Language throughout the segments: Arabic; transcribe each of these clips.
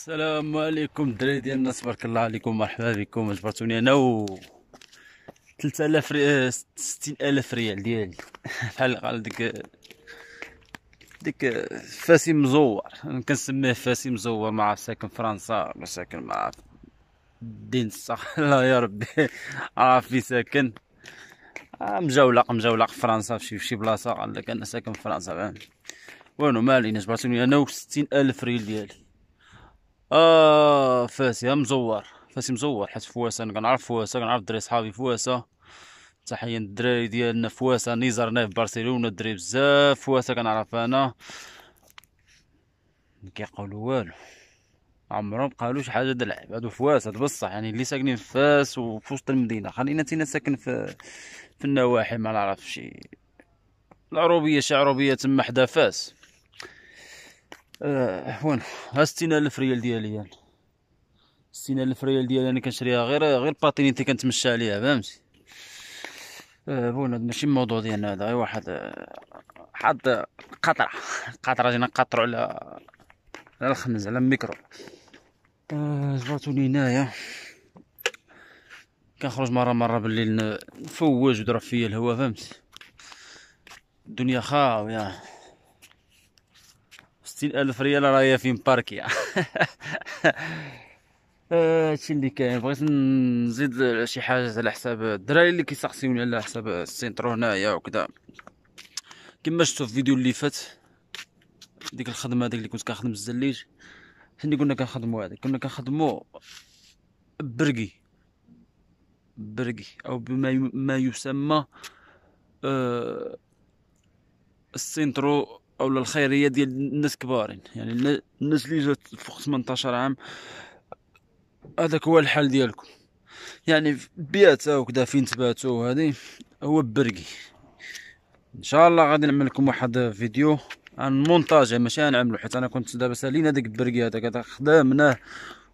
السلام عليكم الدراري ديالنا تبارك الله عليكم مرحبا بكم جبرتوني انا و 3000 آه، ريال 60000 ريال ديالي بحال قال ديك ديك آه، فاسي مزور انا كنسميه فاسي مزور ما ساكن فرنسا ولا ساكن ما الدين الصح لا يا ربي عارف آه، في ساكن مجولق مجولق فرنسا فشي فشي بلاصه قال لك انا ساكن في فرنسا فاهم وينو مالي جبرتوني انا و 60000 ريال ديالي اه فاسي مزور فاسي مزور حيت فواسة انا كنعرف فواسة كنعرف دري صحابي فواسة تحية الدراري ديالنا فواسة نيزر في برشلونة دري بزاف فواسة كنعرف انا مكيقولو والو عمرهم قالوا شي حاجه دلعب هادو فواس هادو بصح يعني اللي ساكنين في فاس وفي وسط المدينه خلينا تينا ساكن في في النواحي ما نعرفش العروبيه شي عروبيه تما حدا فاس آه، وين ها ستين الف ريال ديالي يعني. ستين الف ريال ديالي انا كنشريها غير غير باتينيتي كنتمشى عليها فهمتي بون آه، هاد ماشي الموضوع ديالنا هذا غير واحد آه، حد قطرة قطرة جينا نقطرو على على الخمز على الميكرو جبرتوني هنايا كنخرج مرة مرة بالليل نفوج ودرب فيا الهوا فهمتي الدنيا خاوية ستين ألف ريال راهي في مباركيا آه، هادشي اللي كاين بغيت نزيد شي حاجه على حساب الدراري اللي كيسقسيوني على حساب السنترو هنايا وكذا كما شتو في الفيديو اللي فات ديك الخدمه هاديك اللي كنت كنخدم الزليج شنو كنا كنخدمو هذيك كنا كنخدمو برقي برقي او بما ما يسمى أه السنترو او الخيريه ديال الناس كبارين يعني الناس اللي جات فوق 18 عام هذاك هو الحال ديالكم يعني بيات كدا فين تباتوا هذه هو برقي ان شاء الله غادي نعمل لكم واحد فيديو عن مونتاج ماشي غنعملو حيت انا كنت دابا سالينا داك البرقي هذاك خدامناه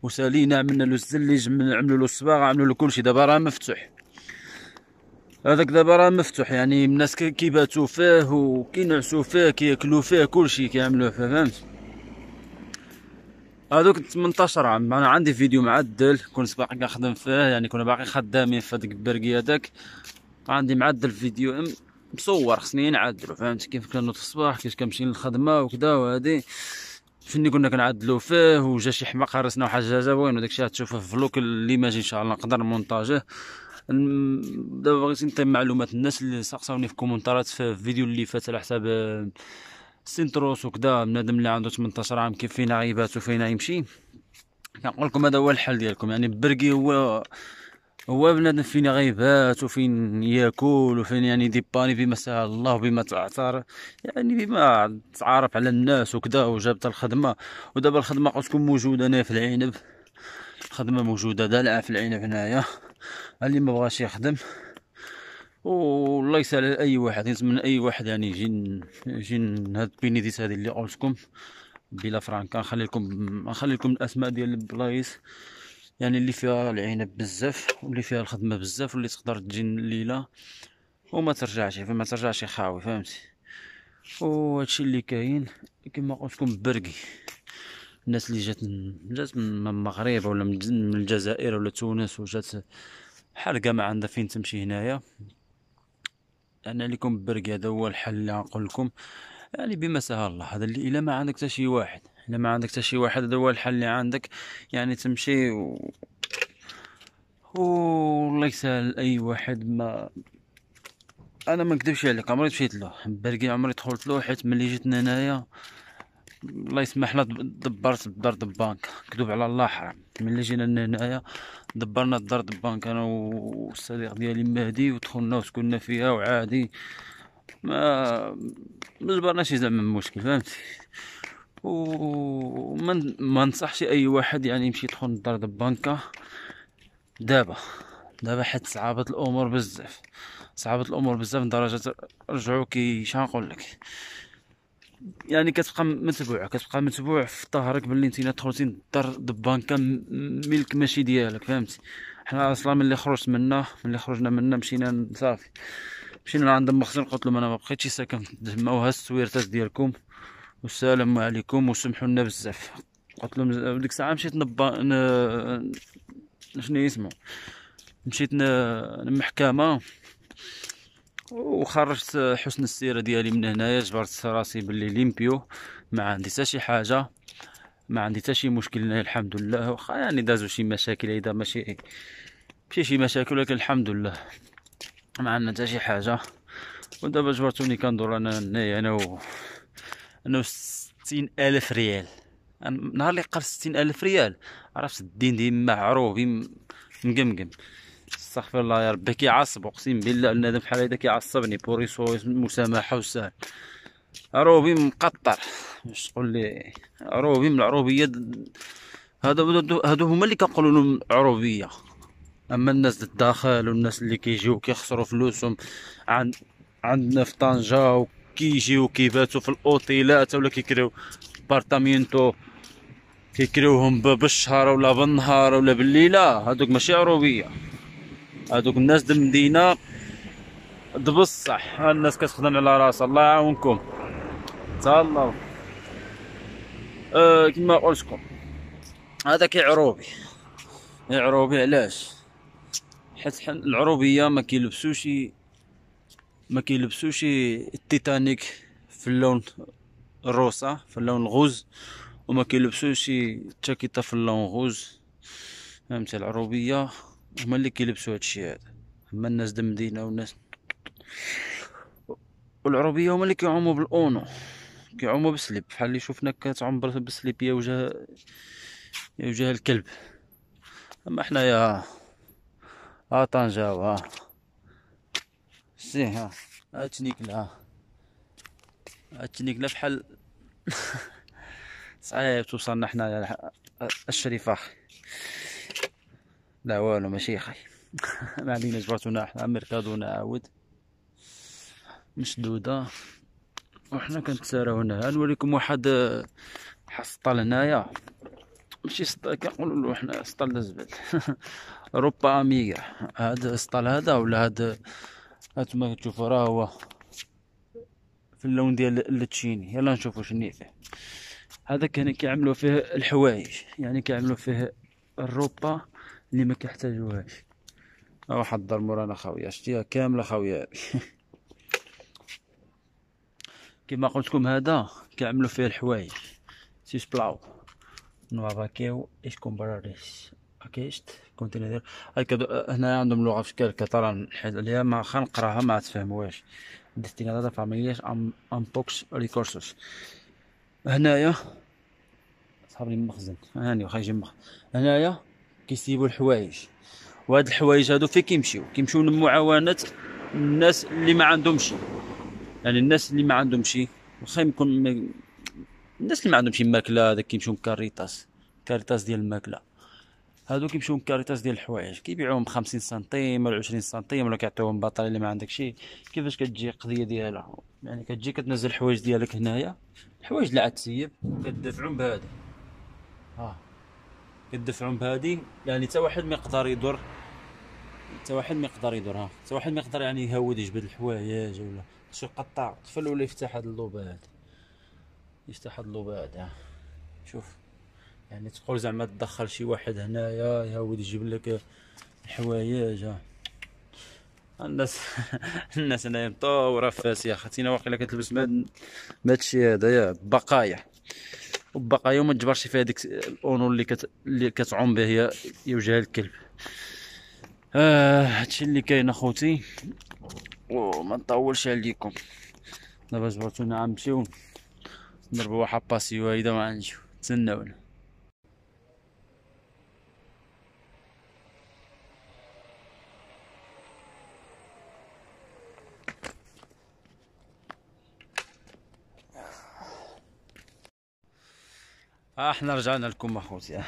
وسالينا عملنا له الزليج عملنا له الصباغه عملنا له كلشي دابا راه مفتوح هذاك دابا راه مفتوح يعني الناس كيباتوا فيه وكينعسوا فيه كياكلوا فيه كلشي كيعملوه فيه فهمت هذوك 18 عام انا عندي فيديو معدل كنت باقي كنخدم فيه يعني كنا باقي خدامين في هذاك البرقي هذاك عندي معدل فيديو مصور خصني نعدلو فهمت كيف كنوض في الصباح كيف كنمشي للخدمه وكذا وهادي فين كنا كنعدلو فيه وجا شي حماق هرسنا وحاجه زوين وداك الشيء تشوفه في فلوك اللي ماجي ان شاء الله نقدر مونطاجيه دابا بغيت نطيب معلومات الناس اللي سقساوني في كومنتارات في الفيديو اللي فات على حساب آه، سنتروس وكذا بنادم اللي عنده 18 عام كيف فينا عيبات فينا يمشي كنقول لكم هذا هو الحل ديالكم يعني برقي هو هو بنادم فين غيبات وفين ياكل وفين يعني ديباني بما سهل الله وبما تعثر يعني بما تعارف على الناس وكذا وجابت الخدمه ودابا الخدمه قلت لكم موجوده هنا في العنب الخدمه موجوده دالعه في العنب هنايا اللي ما بغاش يخدم والله يسهل على اي واحد نتمنى اي واحد يعني يجي يجي هاد بينيديس هذه اللي قلت لكم بلا فرانكا نخلي لكم نخلي لكم الاسماء ديال البلايص يعني اللي فيها العنب بزاف واللي فيها الخدمه بزاف واللي تقدر تجي الليله وما ترجعش فما ترجعش خاوي فهمتي وهادشي اللي كاين كما قلت لكم برقي الناس اللي جات جات من المغرب ولا من الجزائر ولا تونس وجات بحال ما عندها فين تمشي هنايا انا لكم برك هذا هو الحل اللي نقول لكم يعني بما سهل الله هذا اللي الا ما عندك حتى شي واحد الا ما عندك حتى شي واحد هذا هو الحل اللي عندك يعني تمشي و... والله يسهل اي واحد ما انا ما نكذبش عليك عمري مشيت له بركي عمري دخلت له حيت ملي جيتنا هنايا الله يسمح لنا دبرت الدار دبانك كذوب على الله حرام ملي جينا لهنايا دبرنا الدار دبانك انا والصديق ديالي مهدي ودخلنا وسكننا فيها وعادي ما ما جبرناش زعما مشكل فهمتي وما ما نصحش اي واحد يعني يمشي يدخل الدار دبانك دابا دابا حيت صعابت الامور بزاف صعابت الامور بزاف لدرجه رجعوا كيشانقوا لك يعني كتبقى متبوع كتبقى متبوع في ظهرك باللي انت دخلتي للدار دبانكا ملك ماشي ديالك فهمتي حنا اصلا ملي خرجت منا ملي خرجنا منا مشينا صافي مشينا لعند مخزن قلت لهم انا ما بقيتش ساكن تما ها السويرتات ديالكم والسلام عليكم وسمحوا لنا بزاف قلت لهم ديك الساعه مشيت نبا شنو يسمو مشيت للمحكمه وخرجت حسن السيره ديالي من هنايا جبرت راسي باللي ليمبيو ما عندي حتى شي حاجه ما عندي حتى شي مشكل الحمد لله واخا يعني دازو شي مشاكل اذا ماشي ماشي شي مشاكل ولكن الحمد لله ما عندنا حتى شي حاجه ودابا جبرتوني كندور انا هنايا انا و انا و ستين الف ريال نهار اللي قرضت ستين الف ريال عرفت الدين ديما معروف مقمقم استغفر الله يا ربي كيعصب اقسم بالله هذا بحال هذا كيعصبني بوريسو مسامحه وسهل عروبي مقطر واش تقول لي عروبي من العروبيه هادو هادو هما اللي كنقولوا لهم عروبيه اما الناس الداخل والناس اللي كيجيو كيخسروا فلوسهم عند عندنا في طنجه وكيجيو كيباتوا في الاوتيلات ولا كيكريو بارتامينتو كيكريوهم بالشهر ولا بالنهار ولا بالليله هادوك ماشي عروبيه هادوك الناس ديال المدينه ها الناس كتخدم على راسها الله يعاونكم تهلاو أه كما لكم هذا كيعروبي عروبي علاش حيت العروبيه ما كيلبسوش ما كيلبسوش التيتانيك في اللون الروسا في اللون الغوز وما كيلبسوش التاكيطه في اللون غوز فهمتي العروبيه هما اللي كيلبسوا هادشي هذا اما الناس د المدينه والناس والعربيه هما اللي كيعوموا بالاونو كيعوموا بالسليب بحال اللي شفنا كتعمر بالسليب يا وجه يا وجه الكلب اما حنايا ها آه، طنجه ها آه. سي ها آه. التنيكله ها التنيكله بحال صعيب توصلنا حنايا الشريفه لا والو ماشي خاي ما علينا جبرتونا حنا ميركادونا عاود مشدوده وحنا كنتساراو هنا نوريكم واحد حصطال هنايا ماشي سطال كنقولوا له حنا سطال الزبل روبا اميغا هاد السطال هذا ولا هاد هانتوما كتشوفوا راه هو في اللون ديال التشيني يلا نشوفوا شنو فيه هذا كان كيعملوا فيه الحوايج يعني كيعملوا فيه الروبا اللي ما كيحتاجوهاش واحد الضرمور مورانا خاويه شتيها كامله خاويه كما قلت لكم هذا كيعملوا فيه الحوايج سيس بلاو نوع باكيو ايش كومبراريس اكيشت هاي ندير هنا عندهم لغه في شكل كطران نحيد عليها ما خنقراها ما تفهموهاش ديستيناتا فاميلياش ام ام بوكس ريكورسوس هنايا صحاب المخزن هاني واخا يجي المخزن هنايا كيسيبوا الحوايج وهاد الحوايج هادو فين كيمشيو كيمشيو للمعاونات الناس اللي ما عندهمش يعني الناس اللي ما عندهمش واخا يكون م... الناس اللي ما عندهمش ماكله هذاك كيمشيو لكاريتاس كاريتاس ديال الماكله هادو كيمشيو لكاريتاس ديال الحوايج كيبيعوهم ب 50 سنتيم ولا 20 سنتيم ولا كيعطيوهم بطاري اللي ما عندك شي كيفاش كتجي القضيه ديالها يعني كتجي كتنزل الحوايج ديالك هنايا الحوايج اللي عاد تسيب كتدافعهم بهذا ها آه. كدفعهم بهادي يعني حتى واحد ما يقدر يدور حتى واحد ما يقدر يدورها حتى واحد ما يقدر يعني يهود يجبد الحوايج ولا شي قطع قفل ولا يفتح هاد اللوبه هاد يفتح هاد اللوبه هاد شوف يعني تقول زعما تدخل شي واحد هنايا يهود يجيب لك الحوايج الناس الناس هنايا مطوره فاسيه خاطينا واقيلا كتلبس ما هادشي هذا يا بقايا وبقايا وما تجبرش فيها هذيك الاونور اللي كت... اللي كتعوم به هي يوجها الكلب آه هادشي اللي كاين اخوتي وما نطولش عليكم دابا جبرتونا عم نمشيو نضربوا واحد باسيو هيدا وعنجيو تسناونا احنا آه، رجعنا لكم اخوتي آه.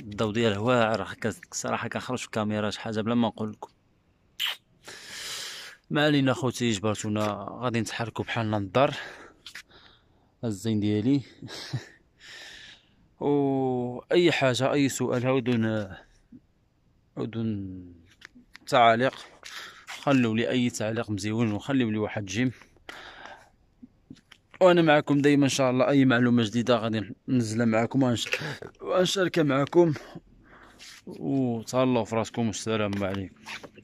الضو ديالها واعر صراحه كنخرج في الكاميرا شي حاجه بلا ما نقول لكم ما علينا اخوتي جبرتونا غادي نتحركوا بحالنا الدار الزين ديالي و اي حاجه اي سؤال عودون عودون تعاليق خلوا لي اي تعليق مزيون وخليوا لي واحد جيم وانا معكم دائما ان شاء الله اي معلومه جديده غادي ننزلها معكم وانشاركها معكم وتهلاو في راسكم والسلام عليكم